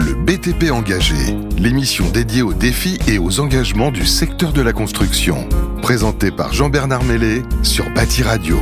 Le BTP engagé, l'émission dédiée aux défis et aux engagements du secteur de la construction, présentée par Jean-Bernard Mellet sur Bâti Radio.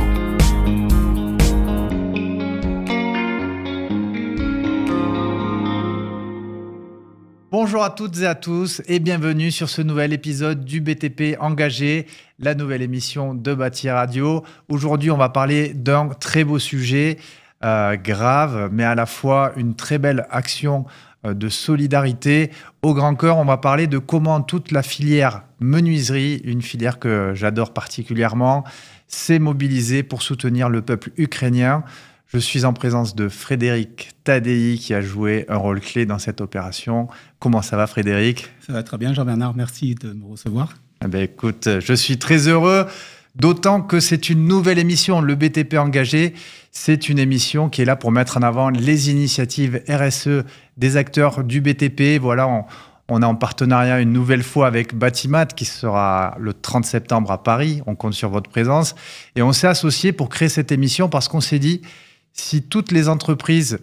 Bonjour à toutes et à tous et bienvenue sur ce nouvel épisode du BTP engagé, la nouvelle émission de Bâti Radio. Aujourd'hui, on va parler d'un très beau sujet euh, grave, mais à la fois une très belle action euh, de solidarité. Au grand cœur, on va parler de comment toute la filière menuiserie, une filière que j'adore particulièrement, s'est mobilisée pour soutenir le peuple ukrainien. Je suis en présence de Frédéric Tadei qui a joué un rôle clé dans cette opération. Comment ça va Frédéric Ça va très bien Jean-Bernard, merci de me recevoir. Eh ben écoute, je suis très heureux. D'autant que c'est une nouvelle émission, le BTP engagé. C'est une émission qui est là pour mettre en avant les initiatives RSE des acteurs du BTP. Voilà, on, on est en partenariat une nouvelle fois avec Batimat qui sera le 30 septembre à Paris. On compte sur votre présence. Et on s'est associé pour créer cette émission parce qu'on s'est dit, si toutes les entreprises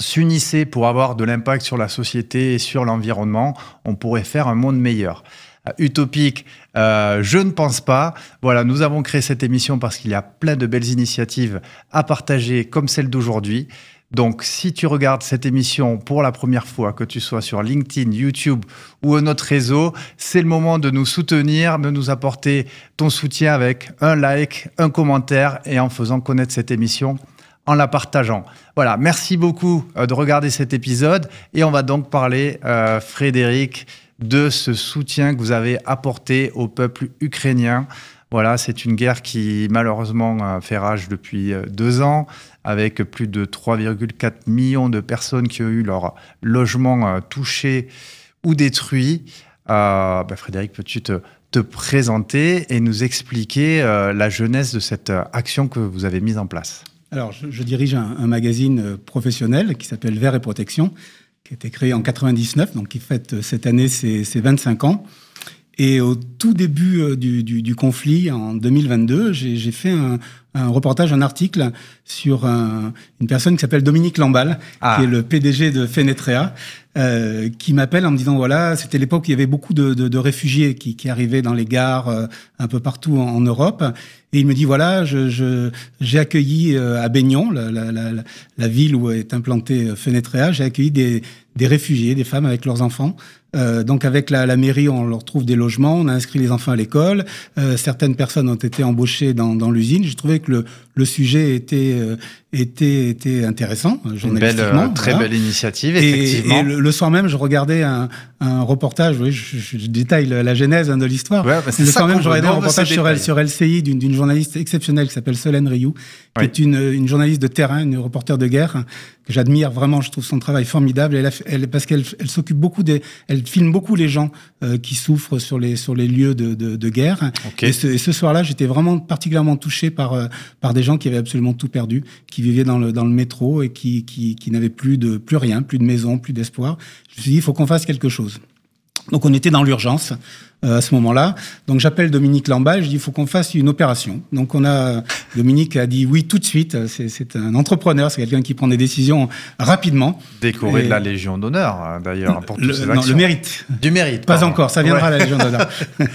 s'unissaient pour avoir de l'impact sur la société et sur l'environnement, on pourrait faire un monde meilleur utopique euh, Je ne pense pas. Voilà, nous avons créé cette émission parce qu'il y a plein de belles initiatives à partager comme celle d'aujourd'hui. Donc, si tu regardes cette émission pour la première fois, que tu sois sur LinkedIn, YouTube ou un autre réseau, c'est le moment de nous soutenir, de nous apporter ton soutien avec un like, un commentaire et en faisant connaître cette émission en la partageant. Voilà, merci beaucoup euh, de regarder cet épisode et on va donc parler, euh, Frédéric, de ce soutien que vous avez apporté au peuple ukrainien. Voilà, c'est une guerre qui malheureusement euh, fait rage depuis euh, deux ans, avec plus de 3,4 millions de personnes qui ont eu leur logement euh, touché ou détruit. Bah, Frédéric, peux-tu te, présenter et nous expliquer la jeunesse de cette action que vous avez mise en place Alors, je, dirige un, magazine professionnel qui s'appelle Vert et Protection, qui a été créé en 99, donc qui fête euh, cette année ses, ses 25 ans. Et au tout début euh, du, du, du conflit, en 2022, j'ai fait un, un, reportage, un article sur euh, une personne qui s'appelle Dominique Lambal, ah. qui est le PDG de Fenetrea, euh, qui m'appelle en me disant, voilà, c'était l'époque où il y avait beaucoup de, de, de réfugiés qui, qui, arrivaient dans les gares euh, un peu partout en, Europe. Et il me dit, voilà, j'ai je, j'ai accueilli à Baignon, la, la, la, ville où est implantée Fenetrea, j'ai accueilli des, des réfugiés, des femmes avec leurs enfants euh, donc avec la, la, mairie, on leur trouve des logements, on a inscrit les enfants à l'école. Euh, certaines personnes ont été embauchées dans, dans l'usine. J'ai trouvé que le, le sujet était, euh, était, était intéressant. Euh, une belle, très belle initiative, effectivement. Et, le, soir même, je regardais un, un reportage, oui, je, détaille la, genèse hein, de l'histoire. Ouais, bah, le soir même, je regardais un reportage sur, sur LCI d'une journaliste exceptionnelle qui s'appelle Solène Rioux, qui est une, une journaliste de terrain, une reporter de guerre, hein, que j'admire vraiment, je trouve son travail formidable. Elle, elle parce qu'elle elle, s'occupe beaucoup des... Elle elle filme beaucoup les gens euh, qui souffrent sur les lieux de, guerre. Et ce, soir-là, j'étais vraiment particulièrement touché euh, par des gens qui avaient absolument tout perdu, qui vivaient dans le métro et qui n'avaient plus plus rien, plus de maison, plus d'espoir. Je me suis dit, il faut qu'on fasse quelque chose. Donc on était dans l'urgence euh, à ce moment-là. Donc j'appelle Dominique Lambal, je dis il faut qu'on fasse une opération. Donc on a Dominique a dit oui tout de suite. C'est un entrepreneur, c'est quelqu'un qui prend des décisions rapidement. Décoré de la Légion d'honneur hein, d'ailleurs pour le, toutes le mérite. Du mérite. Pas encore, ça viendra la Légion d'honneur.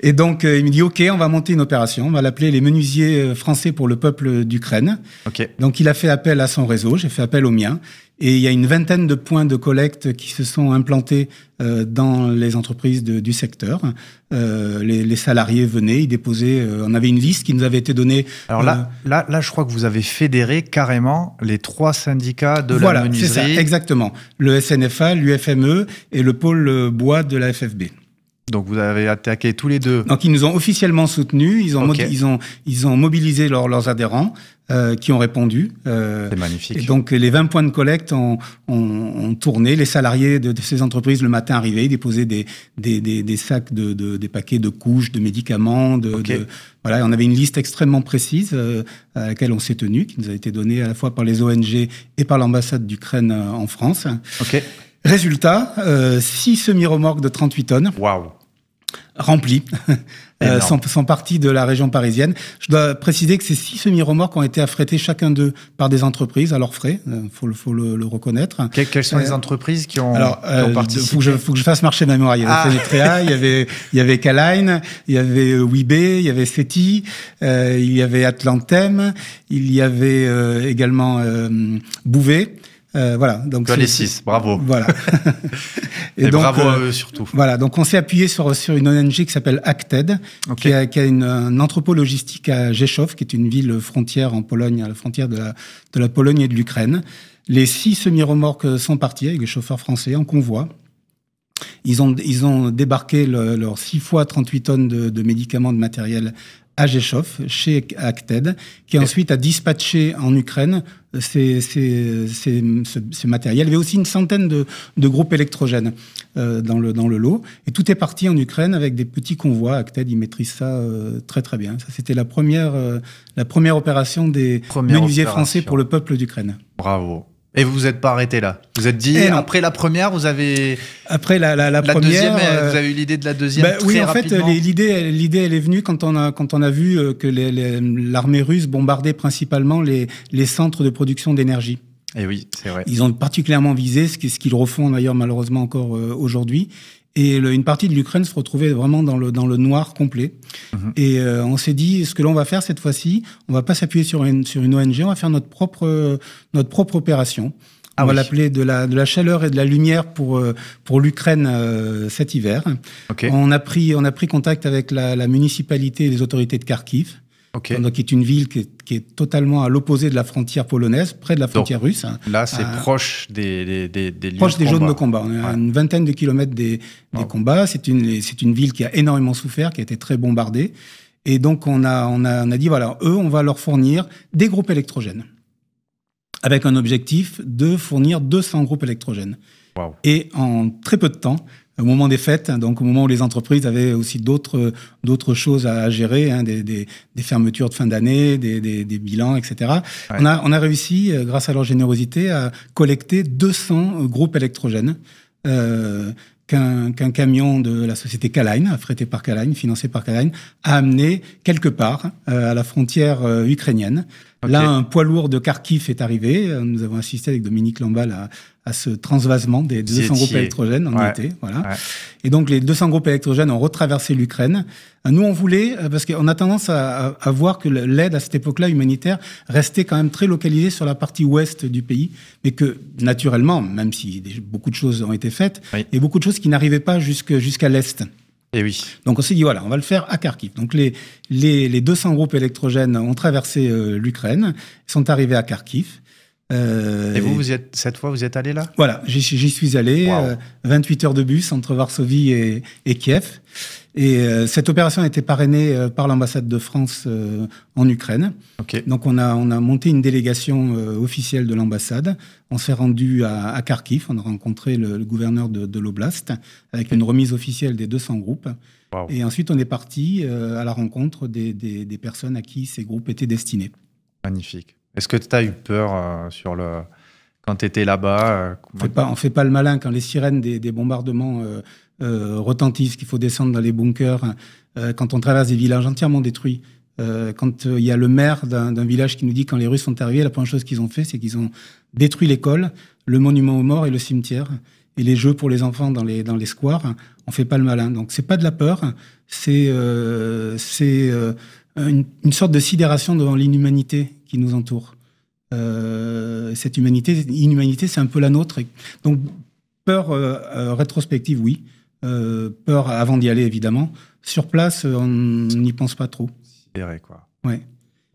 Et donc euh, il me dit ok, on va monter une opération, on va l'appeler les menuisiers euh, français pour le peuple d'Ukraine. Ok. Donc il a fait appel à son réseau, j'ai fait appel au mien. Et il y a une vingtaine de points de collecte qui se sont implantés euh, dans les entreprises du secteur. Euh, les, les, salariés venaient, ils déposaient. Euh, on avait une liste qui nous avait été donnée. Alors là, euh, là, là, je crois que vous avez fédéré carrément les trois syndicats de la menuiserie. Voilà, c'est ça, exactement. Le SNFA, l'UFME et le pôle euh, bois de la FFB. Donc vous avez attaqué tous les deux. Donc ils nous ont officiellement soutenus, ils ont, ils ont, ils ont mobilisé leurs adhérents euh, qui ont répondu. Euh, C'est magnifique. Et donc les 20 points de collecte ont, ont, tourné, les salariés de, ces entreprises le matin arrivaient, ils déposaient des, des, des, sacs, de, de, des paquets de couches, de médicaments, de, voilà, on avait une liste extrêmement précise euh, à laquelle on s'est tenu, qui nous a été donnée à la fois par les ONG et par l'ambassade d'Ukraine euh, en France. Ok. Résultat, 6 euh, semi-remorques de 38 tonnes. Waouh remplis, euh, sont, sont, de la région parisienne. Je dois préciser que ces six semi-remorques ont été affrétés chacun d'eux par des entreprises à leurs frais, il euh, faut, faut, le, le reconnaître. quelles sont les euh, entreprises qui ont, alors, participé faut que, je, faut que je fasse marcher ma mémoire. Il y avait ah. il y avait, il y avait Caline, il y avait Webay, il y avait SETI, il y avait Atlantem, il y avait également Bouvet. Euh, voilà. Donc les six, bravo. Voilà. et, bravo à euh, eux surtout. Voilà. Donc on s'est appuyé sur sur une ONG qui s'appelle Acted, qui a, une, un entrepôt logistique à Rzeszów, qui est une ville frontière en Pologne, à la frontière de la de la Pologne et de l'Ukraine. Les six semi-remorques euh, sont partis avec des chauffeurs français en convoi. Ils ont, ils ont débarqué leurs 6 fois 38 tonnes de, de médicaments, de matériel à chez Acted, qui ensuite a dispatché en Ukraine ces, ce, matériel. Il y avait aussi une centaine de, groupes électrogènes euh, dans, le, dans le lot. Et tout est parti en Ukraine avec des petits convois. Acted, y maîtrise ça euh, très très bien. Ça, c'était la, première euh, la première opération des menuisiers français pour le peuple d'Ukraine. Bravo. Et vous vous êtes pas arrêté là. Vous êtes dit eh après la première, vous avez après la, deuxième, euh, vous avez eu l'idée de la deuxième. Bah oui, en fait, l'idée, l'idée, elle est venue quand on a quand on a vu euh, que l'armée russe bombardait principalement les les centres de production d'énergie. Et eh oui, c'est vrai. Ils ont particulièrement visé ce qu'ils refont d'ailleurs malheureusement encore euh, aujourd'hui. Et une partie de l'Ukraine se retrouvait vraiment dans le, dans le noir complet. Mhm. Et euh, on s'est dit, ce que l'on va faire cette fois-ci, on va pas s'appuyer sur une, sur une ONG, on va faire notre propre, euh, notre propre opération. Ah on va l'appeler de la, de la chaleur et de la lumière pour, pour l'Ukraine cet hiver. On, a pris, on a pris contact avec la, la municipalité et les autorités de Kharkiv. Donc, qui est une ville qui est, totalement à l'opposé de la frontière polonaise, près de la frontière russe. Hein. Là, c'est euh, proche des, des, des, des proche des combat. de combat. On est à une vingtaine de kilomètres des, combats. C'est une, c'est une ville qui a énormément souffert, qui a été très bombardée. Et donc, on a, on on a dit, voilà, eux, on va leur fournir des groupes électrogènes. Avec un objectif de fournir 200 groupes électrogènes. Et en très peu de temps, au moment des fêtes, hein, donc au moment où les entreprises avaient aussi d'autres d'autres choses à gérer, hein, des, des, des, fermetures de fin d'année, des, des, bilans, etc. On, a, on a réussi, euh, grâce à leur générosité, à collecter 200 euh, groupes électrogènes. Euh, qu'un camion de la société Kalain, affrété par Kaline, financé par Kaline, a amené quelque part euh, à la frontière ukrainienne. Là, un poids lourd de Kharkiv est arrivé. Nous avons assisté avec Dominique Lambal à, ce transvasement des 200 groupes électrogènes en été. Voilà. Et donc, les 200 groupes électrogènes ont retraversé l'Ukraine. Nous, on voulait, euh, parce qu'on a tendance à, voir que l'aide à cette époque-là humanitaire restait quand même très localisée sur la partie ouest du pays, mais que naturellement, même si beaucoup de choses ont été faites, y et beaucoup de choses qui n'arrivaient pas jusqu'à l'est. Eh Donc on s'est dit, voilà, on va le faire à Kharkiv. Donc les, les, 200 groupes électrogènes ont traversé euh, l'Ukraine, sont arrivés à Kharkiv. Euh, et vous, vous êtes, cette fois, vous êtes allé là Voilà, j'y suis allé, 28 euh, heures de bus entre Varsovie et, et Kiev. Et euh, cette opération a été parrainée euh, par l'ambassade de France euh, en Ukraine. Donc on a, on a monté une délégation officielle de l'ambassade. On s'est rendu à, Kharkiv, on a rencontré le, gouverneur de, l'oblast avec une remise officielle des 200 groupes. Et ensuite on est parti à la rencontre des, personnes à qui ces groupes étaient destinés. Magnifique. Est-ce que tu as eu peur sur le... quand tu étais là-bas On ne fait pas le malin quand les sirènes des, des bombardements... Euh, retentissent, qu'il faut descendre dans les bunkers, euh, quand on traverse des villages entièrement détruits, euh, quand il y a le maire d'un village qui nous dit quand les Russes sont arrivés, la première chose qu'ils ont fait, c'est qu'ils ont détruit l'école, le monument aux morts et le cimetière et les jeux pour les enfants dans les dans les squares. On fait pas le malin. Donc c'est pas de la peur, c'est c'est une, sorte de sidération devant l'inhumanité qui nous entoure. cette humanité, inhumanité, c'est un peu la nôtre. Donc peur rétrospective, oui. Euh, peur avant d'y aller, évidemment. Sur place, euh, on n'y pense pas trop. Sidéré, quoi. Ouais.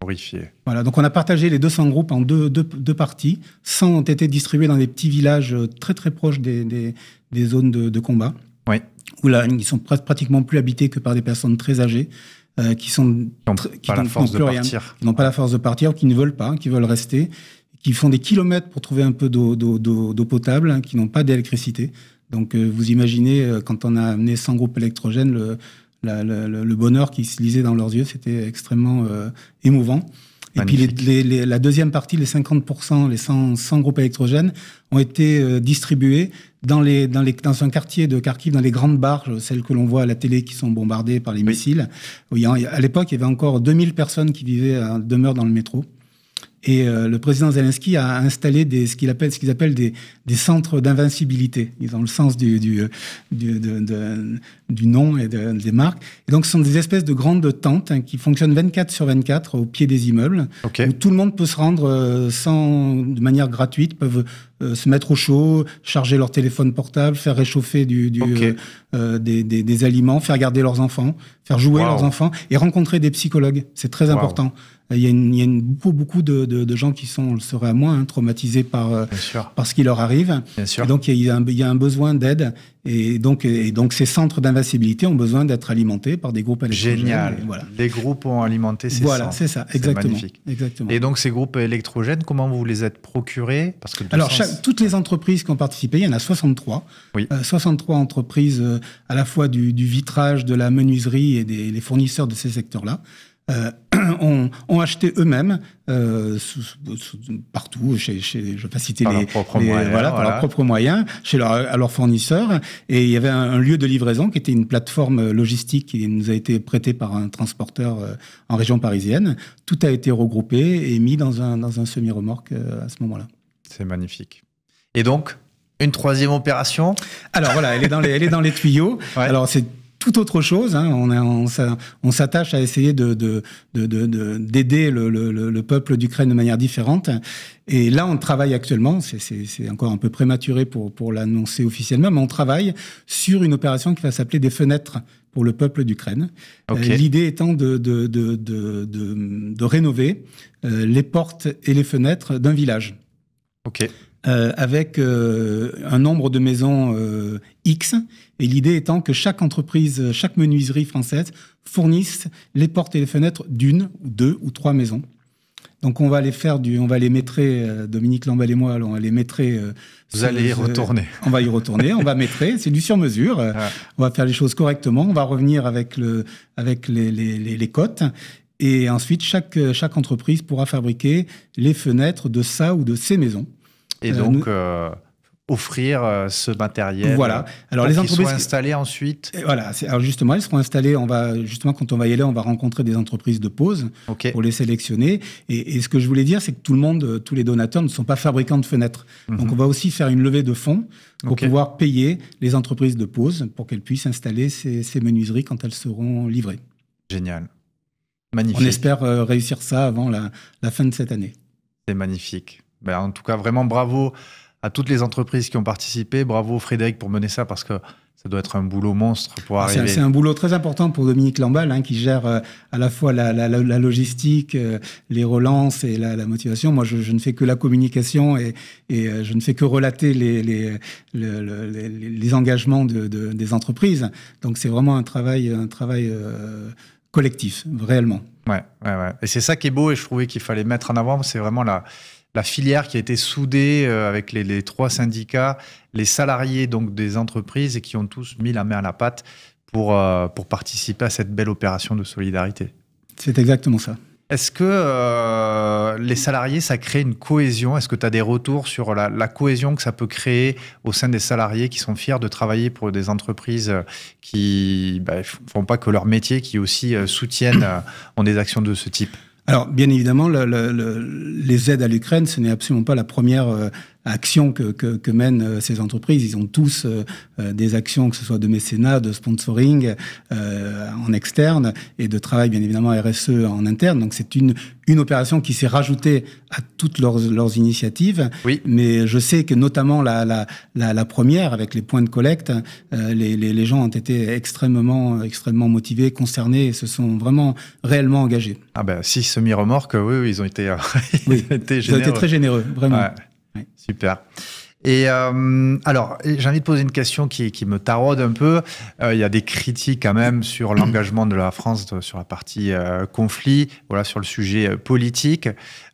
Horrifié. Voilà, donc on a partagé les 200 groupes en deux, deux, parties. 100 ont été distribués dans des petits villages euh, très très proches des, des, zones de, combat. Oui. Où là, ils sont pratiquement plus habités que par des personnes très âgées. qui sont n'ont pas la force de partir, qui n'ont pas la force de partir, qui ne veulent pas, qui veulent rester, qui font des kilomètres pour trouver un peu d'eau potable, hein, qui n'ont pas d'électricité. Donc euh, vous imaginez, euh, quand on a amené 100 groupes électrogènes, le, le, bonheur qui se lisait dans leurs yeux, c'était extrêmement euh, émouvant. Et puis la deuxième partie, les 50%, les 100, groupes électrogènes, ont été distribués dans, les, dans, les, dans un quartier de Kharkiv, dans les grandes barges, celles que l'on voit à la télé qui sont bombardées par les missiles. Oui, hein, à l'époque, il y avait encore 2000 personnes qui vivaient à demeure dans le métro. Et euh, le président Zelensky a installé des, ce qu'il appelle, ce qu'ils appellent des, des centres d'invincibilité. dans le sens du, du, euh, du nom et des marques. Et donc, ce sont des espèces de grandes tentes hein, qui fonctionnent 24 sur 24 au pied des immeubles, où tout le monde peut se rendre euh, sans, de manière gratuite, peuvent euh, se mettre au chaud, charger leur téléphone portable, faire réchauffer du, du euh, euh, des, des, des, aliments, faire garder leurs enfants, faire jouer leurs enfants et rencontrer des psychologues. C'est très important. Euh, il y a, il y a beaucoup, beaucoup de, de, gens qui sont, on le serait à moins, hein, traumatisés par, par ce qui leur arrive. Et donc, il y, a, il y a un besoin d'aide. Et donc, et donc, ces centres d'invincibilité ont besoin d'être alimentés par des groupes électrogènes. Génial. Voilà. Les groupes ont alimenté ces centres. Voilà, c'est ça, exactement, magnifique. exactement. Et donc, ces groupes électrogènes, comment vous les êtes procurés Parce que Alors, toutes les entreprises qui ont participé, il y en a 63. Oui. 63 euh, entreprises euh, à la fois du, vitrage, de la menuiserie et des fournisseurs de ces secteurs-là. Euh, ont, acheté eux-mêmes euh, partout, chez, je vais pas citer par les, les voilà, par leurs propres moyens, chez leur, à leurs fournisseurs. Et il y avait un, lieu de livraison qui était une plateforme logistique qui nous a été prêtée par un transporteur euh, en région parisienne. Tout a été regroupé et mis dans un, dans un semi-remorque à ce moment-là. C'est magnifique. Et donc, une troisième opération Alors voilà, elle est dans les, est dans les tuyaux. Alors c'est tout autre chose. Hein. On, s'attache à essayer de, d'aider le, peuple d'Ukraine de manière différente. Et là, on travaille actuellement, c'est, encore un peu prématuré pour, pour l'annoncer officiellement, mais on travaille sur une opération qui va s'appeler des fenêtres pour le peuple d'Ukraine. Euh, l'idée étant de, de, de rénover euh, les portes et les fenêtres d'un village. OK. Euh, avec euh, un nombre de maisons euh, X. Et l'idée étant que chaque entreprise, chaque menuiserie française fournisse les portes et les fenêtres d'une, deux ou trois maisons. Donc on va les faire du, on va les maîtrer, Dominique Lambal et moi, on va les maîtrer. Vous allez y retourner. on va y retourner, on va mettre. c'est du sur-mesure. Ah. On va faire les choses correctement, on va revenir avec le, avec les, cotes. Et ensuite, chaque, chaque entreprise pourra fabriquer les fenêtres de ça ou de ses maisons. Et euh, donc, euh, offrir euh, ce matériel. Voilà. Alors bah, les entreprises installées ensuite. voilà. Alors justement, elles seront installées. On va justement quand on va y aller, on va rencontrer des entreprises de pause pour les sélectionner. Et, ce que je voulais dire, c'est que tout le monde, tous les donateurs ne sont pas fabricants de fenêtres. Mhm. Donc on va aussi faire une levée de fonds pour pouvoir payer les entreprises de pause pour qu'elles puissent installer ces, menuiseries quand elles seront livrées. Génial. Magnifique. On espère réussir ça avant la fin de cette année. C'est magnifique. Ben, en tout cas, vraiment bravo à toutes les entreprises qui ont participé. Bravo Frédéric pour mener ça parce que ça doit être un boulot monstre pour ah, arriver. C'est un boulot très important pour Dominique Lambal, hein, qui gère euh, à la fois la, logistique, euh, les relances et la, motivation. Moi, je, ne fais que la communication et, euh, je ne fais que relater les, les, engagements des entreprises. Donc, c'est vraiment un travail, un travail collectif, réellement. Ouais, ouais, ouais. Et c'est ça qui est beau et je trouvais qu'il fallait mettre en avant, c'est vraiment la la filière qui a été soudée euh, avec les, trois syndicats, les salariés donc des entreprises et qui ont tous mis la main à la pâte pour, euh, pour participer à cette belle opération de solidarité. C'est exactement ça. Est-ce que euh, les salariés, ça crée une cohésion Est-ce que tu as des retours sur la, cohésion que ça peut créer au sein des salariés qui sont fiers de travailler pour des entreprises qui ne bah, font pas que leur métier, qui aussi soutiennent en des actions de ce type alors, bien évidemment, les aides à l'Ukraine, ce n'est absolument pas la première euh, actions que, que, mènent euh, ces entreprises. Ils ont tous euh, euh, des actions, que ce soit de mécénat, de sponsoring en externe et de travail, bien évidemment, RSE en interne. Donc c'est une, une opération qui s'est rajoutée à toutes leurs, leurs initiatives. Oui. Mais je sais que notamment la, la, la, première, avec les points de collecte, les, les, gens ont été extrêmement, extrêmement motivés, concernés et se sont vraiment réellement engagés. Ah ben, si semi-remorque, oui, oui, ils ont été, ils généreux. Ils ont été très généreux, vraiment. Ouais. Super. Et euh, alors, j'ai envie de poser une question qui, qui me taraude un peu. Euh, il y a des critiques quand même sur l'engagement de la France sur la partie euh, conflit, voilà, sur le sujet politique.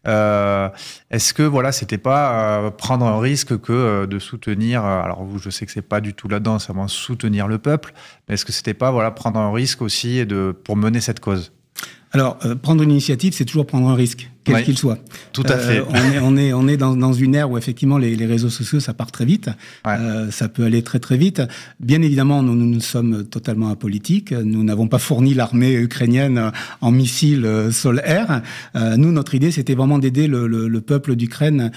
Est-ce que voilà, c'était pas prendre un risque que de soutenir Alors, vous, je sais que c'est pas du tout là-dedans, c'est vraiment soutenir le peuple. Mais est-ce que c'était pas voilà prendre un risque aussi de pour mener cette cause alors, euh, prendre une initiative, c'est toujours prendre un risque, quel qu'il soit. Tout à fait. Euh, on est, dans, une ère où effectivement les, réseaux sociaux, ça part très vite. Euh, ça peut aller très très vite. Bien évidemment, nous, nous sommes totalement apolitiques. Nous n'avons pas fourni l'armée ukrainienne en missiles sol-air. nous, notre idée, c'était vraiment d'aider le, peuple d'Ukraine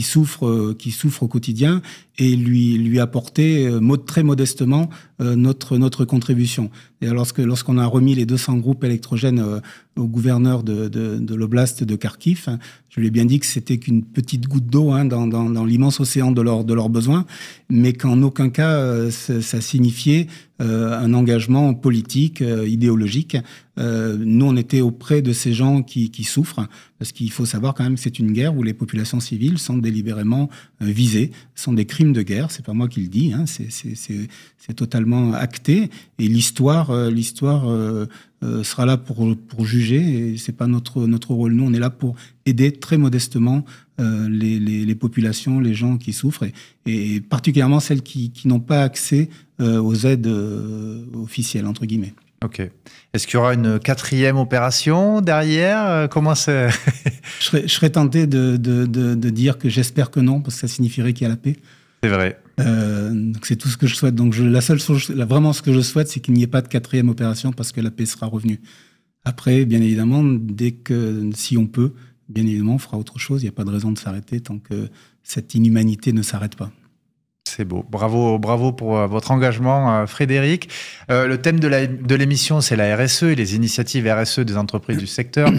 souffre, qui souffre au quotidien et lui, lui apporter euh, très modestement euh, notre, notre contribution. Et lorsque, lorsqu'on a remis les 200 groupes électrogènes euh, au gouverneur de, de, de l'oblast de Kharkiv, hein, je lui ai bien dit que c'était qu'une petite goutte d'eau hein, dans, dans, dans l'immense océan de, leur, de leurs besoins, mais qu'en aucun cas euh, ça signifiait un engagement politique, idéologique. nous, on était auprès de ces gens qui, qui souffrent, parce qu'il faut savoir quand même que c'est une guerre où les populations civiles sont délibérément visées, sont des crimes de guerre. C'est pas moi qui le dis, hein, c'est totalement acté. Et l'histoire, euh, l'histoire euh, euh, sera là pour, pour juger. Et c'est pas notre notre rôle. Nous, on est là pour aider très modestement les, populations, les gens qui souffrent, et, particulièrement celles qui, n'ont pas accès aux aides officielles entre guillemets. Ok. Est-ce qu'il y aura une quatrième opération derrière Comment je, serais, tenté de dire que j'espère que non, parce que ça signifierait qu'il y a la paix. C'est vrai. Euh, c'est tout ce que je souhaite. Donc la seule chose, vraiment ce que je souhaite, c'est qu'il n'y ait pas de quatrième opération parce que la paix sera revenue. Après, bien évidemment, dès que si on peut, bien évidemment, on fera autre chose. Il n'y a pas de raison de s'arrêter tant que cette inhumanité ne s'arrête pas. C'est beau. Bravo, bravo pour euh, votre engagement, euh, Frédéric. le thème de l'émission, c'est la RSE et les initiatives RSE des entreprises du secteur.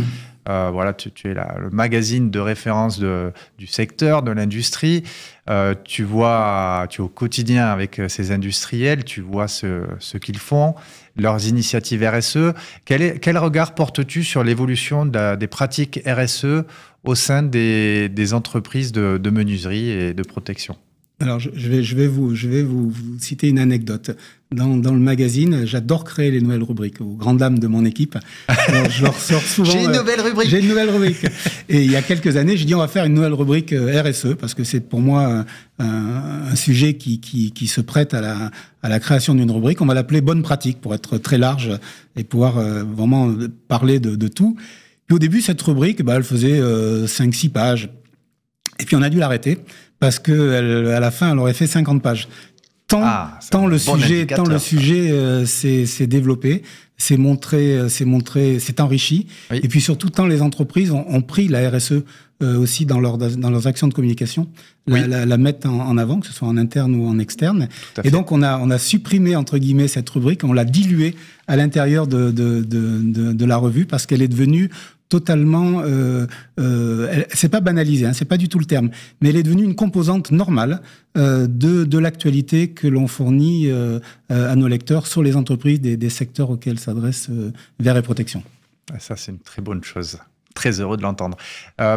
Euh, voilà, tu, es le magazine de référence du secteur, de l'industrie. Euh, tu vois, tu es au quotidien avec euh, ces industriels, tu vois ce, qu'ils font, leurs initiatives RSE. Quel, regard portes-tu sur l'évolution des pratiques RSE au sein des, entreprises de menuiserie et de protection alors, je vais, vous, citer une anecdote. Dans, le magazine, j'adore créer les nouvelles rubriques, aux grandes dames de mon équipe. je leur sors souvent. j'ai une euh, nouvelle rubrique. j'ai une nouvelle rubrique. Et il y a quelques années, j'ai dit on va faire une nouvelle rubrique euh, RSE, parce que c'est pour moi euh, un, sujet qui, se prête à la, création d'une rubrique. On va l'appeler bonne pratique, pour être très large et pouvoir vraiment parler de, tout. Puis au début, cette rubrique, bah, elle faisait 5-6 pages. Et puis on a dû l'arrêter parce que à la fin, elle aurait fait 50 pages. Tant, ah, tant, le, sujet, tant le sujet, euh, s'est développé, s'est montré, euh, s'est montré, s'est enrichi. Et puis surtout, tant les entreprises ont, pris la RSE euh, aussi dans, dans leurs actions de communication, la, la, mettre en, avant, que ce soit en interne ou en externe. Et donc, on a, on a supprimé, entre guillemets, cette rubrique, on l'a diluée à l'intérieur de de, de, de, de, la revue parce qu'elle est devenue totalement, euh, euh, c'est pas banalisé, hein, c'est pas du tout le terme, mais elle est devenue une composante normale euh, de, l'actualité que l'on fournit euh, euh, à nos lecteurs sur les entreprises des, secteurs auxquels s'adresse Vert et Protection. Ah, ça, c'est une très bonne chose. Très heureux de l'entendre.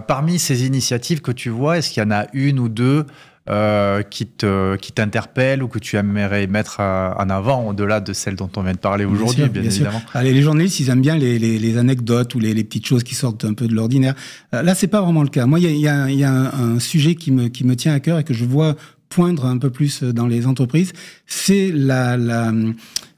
parmi ces initiatives que tu vois, est-ce qu'il y en a une ou deux euh, qui t'interpellent ou que tu aimerais mettre en avant au-delà de celles dont on vient de parler aujourd'hui, bien, évidemment Allez, Les journalistes, ils aiment bien les, les, anecdotes ou les, petites choses qui sortent un peu de l'ordinaire. Euh, là, c'est pas vraiment le cas. Moi, il y a, y a un, sujet qui me, qui me tient à cœur et que je vois poindre un peu plus dans les entreprises, c'est la,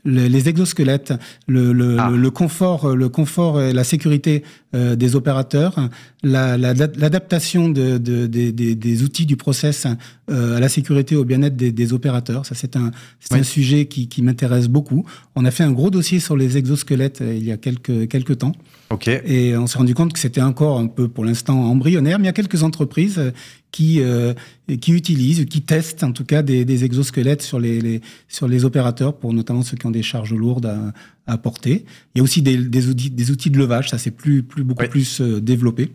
les, exosquelettes, le, ah. le, confort, le confort et la sécurité euh, des opérateurs, l'adaptation la, la, de, de, de, des, des outils du process euh, à la sécurité, au bien-être des, des, opérateurs. Ça, c'est un, un sujet qui, qui m'intéresse beaucoup. On a fait un gros dossier sur les exosquelettes euh, il y a quelques, quelques temps. Okay. Et on s'est rendu compte que c'était encore un peu, pour l'instant, embryonnaire, mais il y a quelques entreprises qui, qui utilisent, qui testent en tout cas des, des exosquelettes sur les, sur les opérateurs, pour notamment ceux qui ont des charges lourdes à, à porter. Il y a aussi des, des, outils, des outils de levage, ça c'est plus, plus, beaucoup plus euh, développé.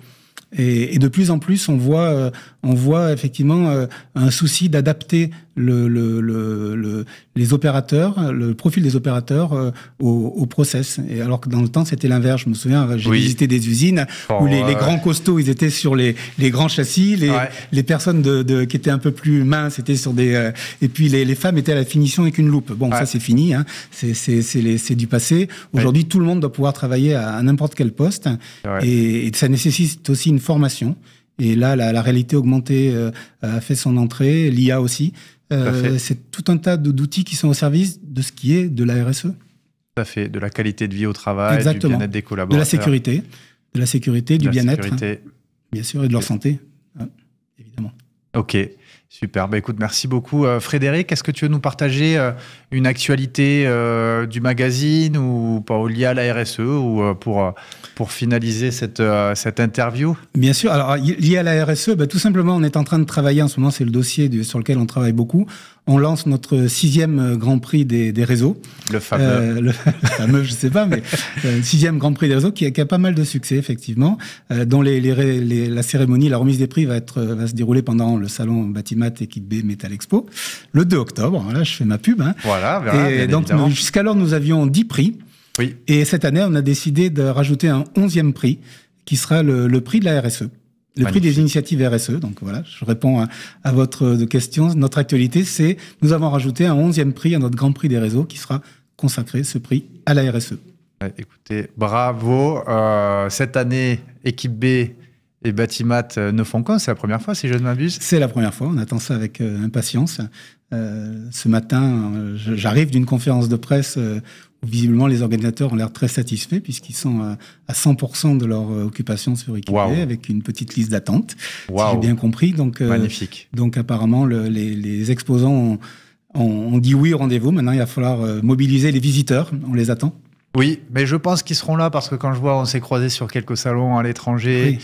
Et, et, de plus en plus, on voit, euh, on voit effectivement euh, un souci d'adapter le, le, le, les opérateurs, le profil des opérateurs euh, au, au, process. Et alors que dans le temps, c'était l'inverse. Je me souviens, euh, j'ai visité des usines où oh, les, les, grands costauds, ils étaient sur les, les grands châssis, les, les personnes de, de, qui étaient un peu plus minces étaient sur des... et puis les, les, femmes étaient à la finition avec une loupe. Bon, ça c'est fini, hein. c'est du passé. Aujourd'hui, tout le monde doit pouvoir travailler à, n'importe quel poste. et ça nécessite aussi une formation. Et là, la, réalité augmentée euh, a fait son entrée, l'IA aussi. Euh, c'est tout un tas d'outils qui sont au service de ce qui est de la RSE. Tout à fait, de la qualité de vie au travail, du bien-être des collaborateurs. De la sécurité, de la sécurité, du hein. bien-être, bien sûr, et de leur santé, hein, évidemment. Ok. Super. Bah, écoute, merci beaucoup. Euh, Frédéric, est-ce que tu veux nous partager euh, une actualité euh, du magazine ou pas liée à la RSE ou pour, pour finaliser cette, cette interview Bien sûr. Alors, lié à la RSE, bah, tout simplement, on est en train de travailler en ce moment, c'est le dossier sur lequel on travaille beaucoup on lance notre sixième Grand Prix des, réseaux. Le fameux. Euh, le, fameux, je sais pas, mais euh, sixième Grand Prix des réseaux qui a, qui pas mal de succès, effectivement, euh, dont les, les, la cérémonie, la remise des prix va, être, va se dérouler pendant le salon Batimat Équipe B Metal Expo, le 2 octobre. Là, je fais ma pub. Hein. Voilà, Et donc, jusqu'alors, nous avions 10 prix. Et cette année, on a décidé de rajouter un onzième prix qui sera le prix de la RSE. Le prix des initiatives RSE, donc voilà, je réponds à, votre euh, question. Notre actualité, c'est nous avons rajouté un 11e prix à notre grand prix des réseaux qui sera consacré, ce prix, à la RSE. Écoutez, bravo. Euh, cette année, équipe B euh, ne font qu'un, c'est la première fois, si je ne m'abuse C'est la première fois, on attend ça avec euh, impatience. Euh, ce matin, j'arrive d'une conférence de presse où visiblement les organisateurs ont l'air très satisfaits puisqu'ils sont à 100% de leur occupation sur avec une petite liste d'attente, j'ai bien compris. Donc, Magnifique. donc apparemment, les, exposants ont dit oui au rendez-vous. Maintenant, il va falloir mobiliser les visiteurs, on les attend. Oui, mais je pense qu'ils seront là parce que quand je vois, on s'est croisé sur quelques salons à l'étranger.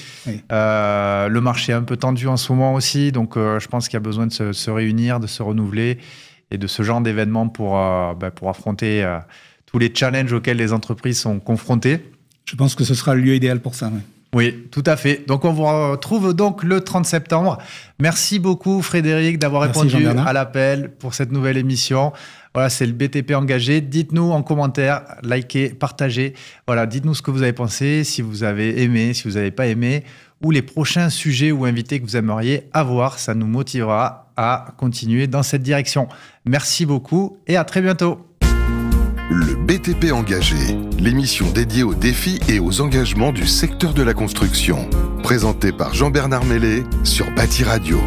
Euh, le marché est un peu tendu en ce moment aussi, donc euh, je pense qu'il y a besoin de se, réunir, de se renouveler et de ce genre d'événement pour, euh, ben, pour affronter tous les challenges auxquels les entreprises sont confrontées. Je pense que ce sera le lieu idéal pour ça. Oui. tout à fait. Donc on vous retrouve donc le 30 septembre. Merci beaucoup Frédéric d'avoir répondu à l'appel pour cette nouvelle émission. Voilà, c'est le BTP engagé. Dites-nous en commentaire, likez, partagez. Voilà, dites-nous ce que vous avez pensé, si vous avez aimé, si vous n'avez pas aimé, ou les prochains sujets ou invités que vous aimeriez avoir. Ça nous motivera à continuer dans cette direction. Merci beaucoup et à très bientôt. Le BTP engagé, l'émission dédiée aux défis et aux engagements du secteur de la construction, présentée par Jean-Bernard Mellet sur Bâti Radio.